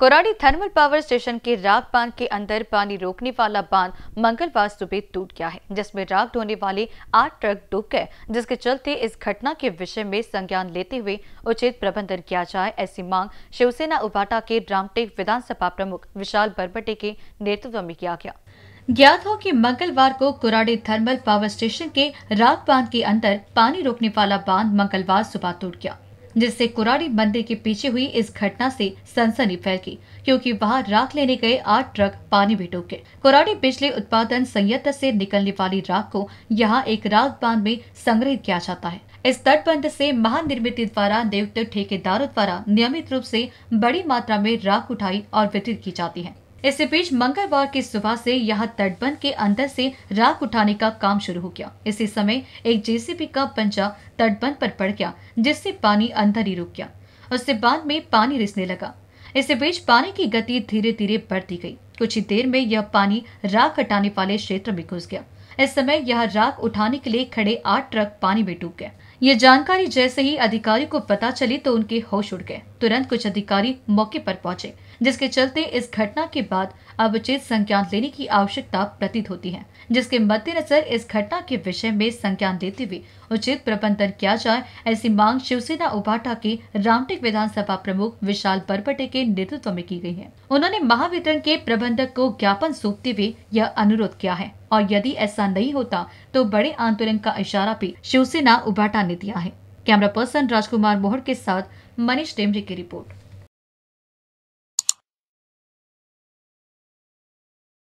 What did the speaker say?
Koradi thermal power station के राग बांध के अंदर पानी रोकने वाला बांध मंगलवार सुबह टूट गया है जिसमें राग ढोने वाले आठ ट्रक डूब गए जिसके चलते इस घटना के विषय में संज्ञान लेते हुए उचित प्रबंधन किया जाए ऐसी मांग शिवसेना उबाटा के रामटेक विधानसभा प्रमुख विशाल बरबटे के नेतृत्व में किया गया ज्ञात हो कि मंगलवार को कुराड़ी थर्मल पावर स्टेशन के राग बांध के अंदर पानी रोकने वाला बांध मंगलवार सुबह टूट गया जिससे कुरारी मंदिर के पीछे हुई इस घटना से सनसनी फैल गई क्योंकि वहां राख लेने गए आठ ट्रक पानी में डूब गए कुरारी बिजली उत्पादन संयंत्र से निकलने वाली राख को यहाँ एक राख बांध में संग्रहित किया जाता है इस तटबंध से महानिर्मित द्वारा नियुक्त ठेकेदारों द्वारा नियमित रूप से बड़ी मात्रा में राख उठाई और वितरित की जाती है इसी बीच मंगलवार की सुबह से यहाँ तटबंध के अंदर से राख उठाने का काम शुरू हो गया इसी समय एक जेसीबी का पंजा तटबंध पर पड़ गया जिससे पानी अंदर ही रुक गया उससे बाद में पानी रिसने लगा इसी बीच पानी की गति धीरे धीरे बढ़ती गई कुछ ही देर में यह पानी राख हटाने वाले क्षेत्र में घुस गया इस समय यह राख उठाने के लिए खड़े आठ ट्रक पानी में डूब गए ये जानकारी जैसे ही अधिकारी को पता चली तो उनके होश उड़ गए तुरंत कुछ अधिकारी मौके पर पहुंचे जिसके चलते इस घटना के बाद अवचेत संज्ञान लेने की आवश्यकता प्रतीत होती है जिसके मद्देनजर इस घटना के विषय में संज्ञान देते हुए उचित प्रबंधन किया जाए ऐसी मांग शिवसेना उपाटा के रामटेक विधानसभा प्रमुख विशाल बरपटे के नेतृत्व में की गई है उन्होंने महावितरण के प्रबंधक को ज्ञापन सौंपते हुए यह अनुरोध किया है और यदि ऐसा नहीं होता तो बड़े आंदोलन का इशारा भी शिवसेना उभाटा ने दिया है कैमरा पर्सन राजकुमार मोहर के साथ मनीष टेमरी की रिपोर्ट